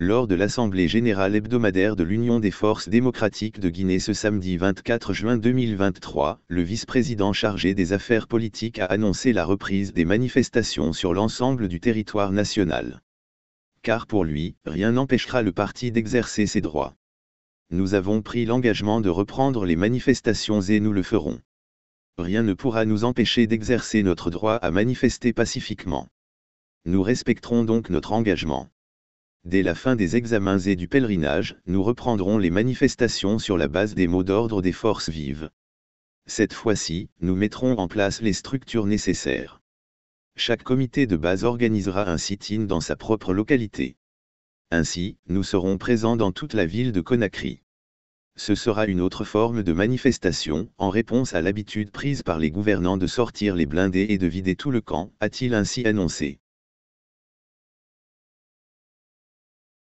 lors de l'Assemblée générale hebdomadaire de l'Union des forces démocratiques de Guinée ce samedi 24 juin 2023, le vice-président chargé des affaires politiques a annoncé la reprise des manifestations sur l'ensemble du territoire national. Car pour lui, rien n'empêchera le parti d'exercer ses droits. Nous avons pris l'engagement de reprendre les manifestations et nous le ferons. Rien ne pourra nous empêcher d'exercer notre droit à manifester pacifiquement. Nous respecterons donc notre engagement. Dès la fin des examens et du pèlerinage, nous reprendrons les manifestations sur la base des mots d'ordre des forces vives. Cette fois-ci, nous mettrons en place les structures nécessaires. Chaque comité de base organisera un sit-in dans sa propre localité. Ainsi, nous serons présents dans toute la ville de Conakry. Ce sera une autre forme de manifestation, en réponse à l'habitude prise par les gouvernants de sortir les blindés et de vider tout le camp, a-t-il ainsi annoncé.